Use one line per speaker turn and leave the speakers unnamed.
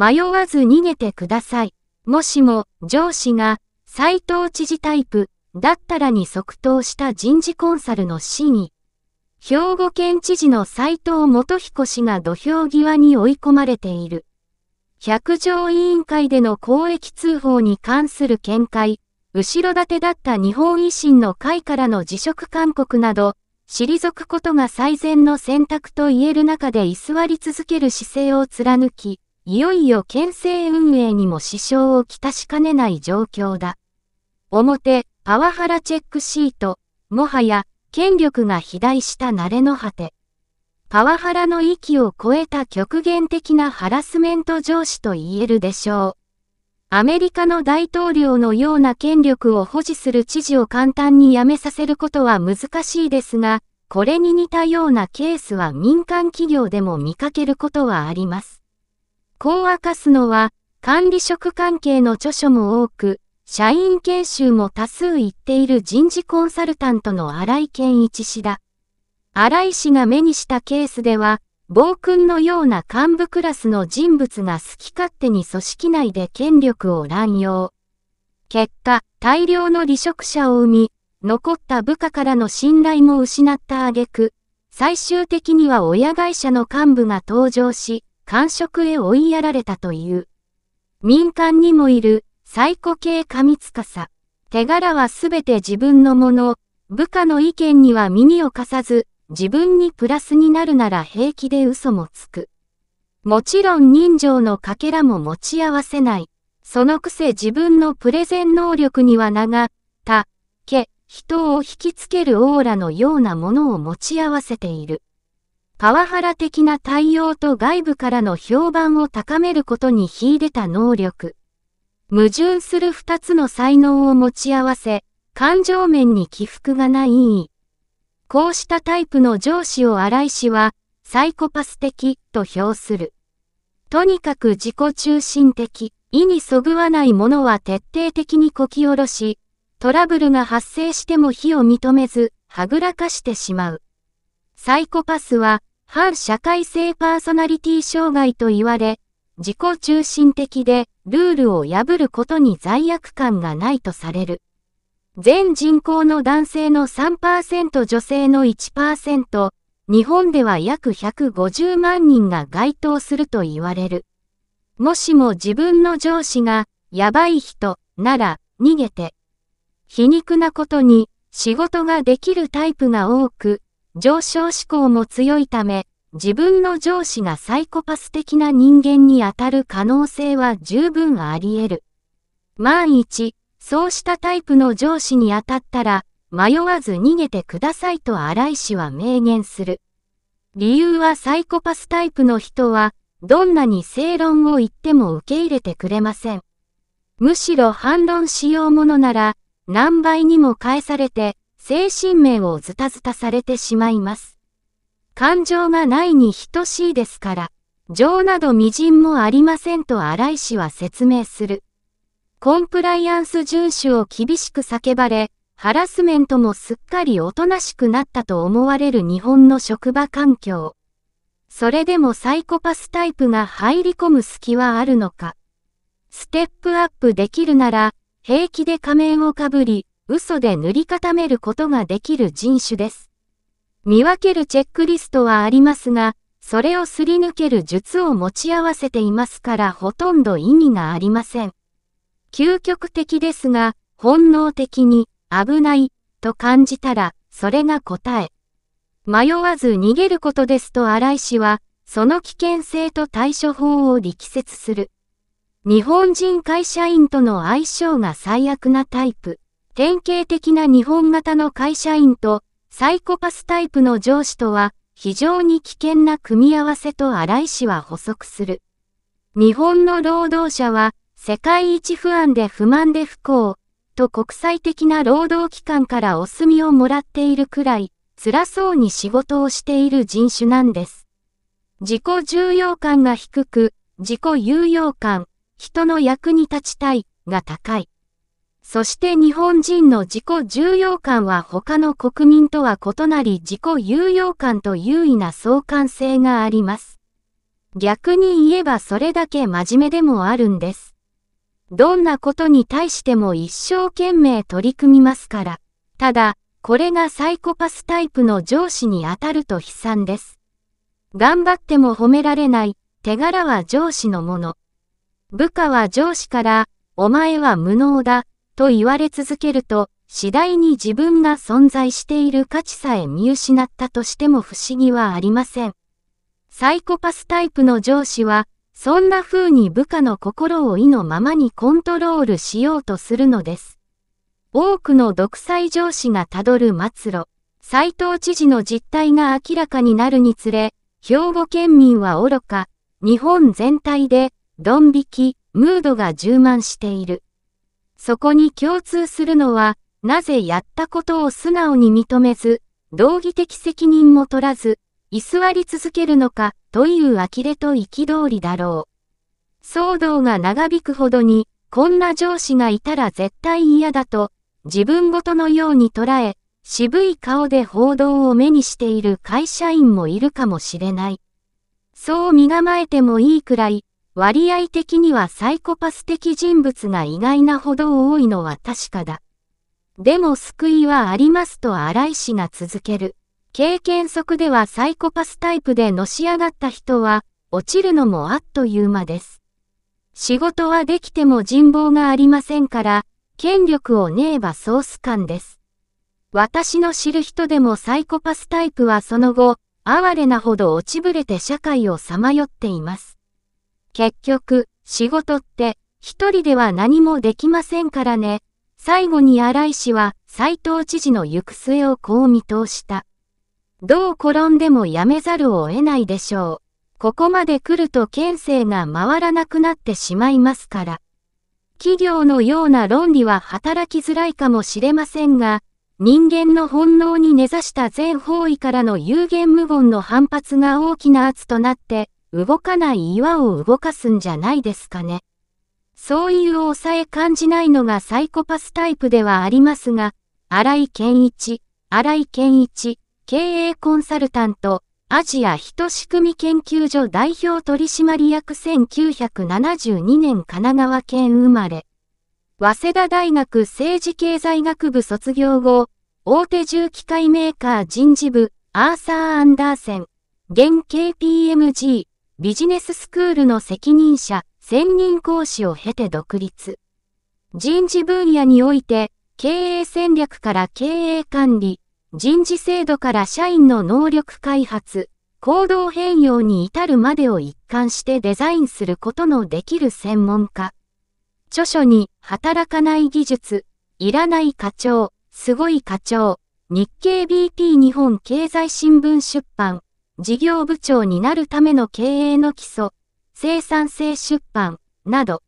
迷わず逃げてください。もしも上司が斎藤知事タイプだったらに即答した人事コンサルの死に兵庫県知事の斎藤元彦氏が土俵際に追い込まれている。百条委員会での公益通報に関する見解、後ろ盾だった日本維新の会からの辞職勧告など、退くことが最善の選択と言える中で居座り続ける姿勢を貫き、いよいよ県政運営にも支障をきたしかねない状況だ。表、パワハラチェックシート、もはや、権力が肥大した慣れの果て。パワハラの域を超えた極限的なハラスメント上司と言えるでしょう。アメリカの大統領のような権力を保持する知事を簡単に辞めさせることは難しいですが、これに似たようなケースは民間企業でも見かけることはあります。こう明かすのは、管理職関係の著書も多く、社員研修も多数行っている人事コンサルタントの荒井健一氏だ。荒井氏が目にしたケースでは、暴君のような幹部クラスの人物が好き勝手に組織内で権力を乱用。結果、大量の離職者を生み、残った部下からの信頼も失った挙句、最終的には親会社の幹部が登場し、官職へ追いやられたという。民間にもいる最古系か司。手柄はすべて自分のもの、部下の意見には耳を貸さず、自分にプラスになるなら平気で嘘もつく。もちろん人情のかけらも持ち合わせない。そのくせ自分のプレゼン能力には長、が、た、け、人を引きつけるオーラのようなものを持ち合わせている。パワハラ的な対応と外部からの評判を高めることに秀でた能力。矛盾する二つの才能を持ち合わせ、感情面に起伏がない。こうしたタイプの上司を荒井氏は、サイコパス的と評する。とにかく自己中心的、意にそぐわないものは徹底的にこき下ろし、トラブルが発生しても非を認めず、はぐらかしてしまう。サイコパスは、反社会性パーソナリティ障害と言われ、自己中心的でルールを破ることに罪悪感がないとされる。全人口の男性の3%女性の1%、日本では約150万人が該当すると言われる。もしも自分の上司が、やばい人、なら、逃げて。皮肉なことに、仕事ができるタイプが多く、上昇志向も強いため、自分の上司がサイコパス的な人間に当たる可能性は十分あり得る。万一、そうしたタイプの上司に当たったら、迷わず逃げてくださいと荒井氏は明言する。理由はサイコパスタイプの人は、どんなに正論を言っても受け入れてくれません。むしろ反論しようものなら、何倍にも返されて、精神面をズタズタされてしまいます。感情がないに等しいですから、情など微塵もありませんと荒井氏は説明する。コンプライアンス遵守を厳しく叫ばれ、ハラスメントもすっかりおとなしくなったと思われる日本の職場環境。それでもサイコパスタイプが入り込む隙はあるのか。ステップアップできるなら、平気で仮面をかぶり、嘘で塗り固めることができる人種です。見分けるチェックリストはありますが、それをすり抜ける術を持ち合わせていますからほとんど意味がありません。究極的ですが、本能的に危ないと感じたら、それが答え。迷わず逃げることですと荒井氏は、その危険性と対処法を力説する。日本人会社員との相性が最悪なタイプ。典型的な日本型の会社員とサイコパスタイプの上司とは非常に危険な組み合わせと荒井氏は補足する。日本の労働者は世界一不安で不満で不幸と国際的な労働機関からお墨をもらっているくらい辛そうに仕事をしている人種なんです。自己重要感が低く、自己有用感、人の役に立ちたいが高い。そして日本人の自己重要感は他の国民とは異なり自己有用感と優位な相関性があります。逆に言えばそれだけ真面目でもあるんです。どんなことに対しても一生懸命取り組みますから。ただ、これがサイコパスタイプの上司に当たると悲惨です。頑張っても褒められない、手柄は上司のもの。部下は上司から、お前は無能だ、と言われ続けると、次第に自分が存在している価値さえ見失ったとしても不思議はありません。サイコパスタイプの上司は、そんな風に部下の心を意のままにコントロールしようとするのです。多くの独裁上司がたどる末路、斎藤知事の実態が明らかになるにつれ、兵庫県民は愚か、日本全体で、ドン引き、ムードが充満している。そこに共通するのは、なぜやったことを素直に認めず、道義的責任も取らず、居座り続けるのか、という呆れと憤りだろう。騒動が長引くほどに、こんな上司がいたら絶対嫌だと、自分ごとのように捉え、渋い顔で報道を目にしている会社員もいるかもしれない。そう身構えてもいいくらい、割合的にはサイコパス的人物が意外なほど多いのは確かだ。でも救いはありますと荒井氏が続ける。経験則ではサイコパスタイプでのし上がった人は、落ちるのもあっという間です。仕事はできても人望がありませんから、権力をねえばソース感です。私の知る人でもサイコパスタイプはその後、哀れなほど落ちぶれて社会をさまよっています。結局、仕事って、一人では何もできませんからね。最後に荒井氏は、斎藤知事の行く末をこう見通した。どう転んでも辞めざるを得ないでしょう。ここまで来ると県政が回らなくなってしまいますから。企業のような論理は働きづらいかもしれませんが、人間の本能に根ざした全方位からの有限無言の反発が大きな圧となって、動かない岩を動かすんじゃないですかね。そういう抑え感じないのがサイコパスタイプではありますが、荒井健一、荒井健一、経営コンサルタント、アジア人仕組み研究所代表取締役1972年神奈川県生まれ。早稲田大学政治経済学部卒業後、大手重機械メーカー人事部、アーサー・アンダーセン、現 KPMG、ビジネススクールの責任者、専任講師を経て独立。人事分野において、経営戦略から経営管理、人事制度から社員の能力開発、行動変容に至るまでを一貫してデザインすることのできる専門家。著書に、働かない技術、いらない課長、すごい課長、日経 BP 日本経済新聞出版、事業部長になるための経営の基礎、生産性出版、など、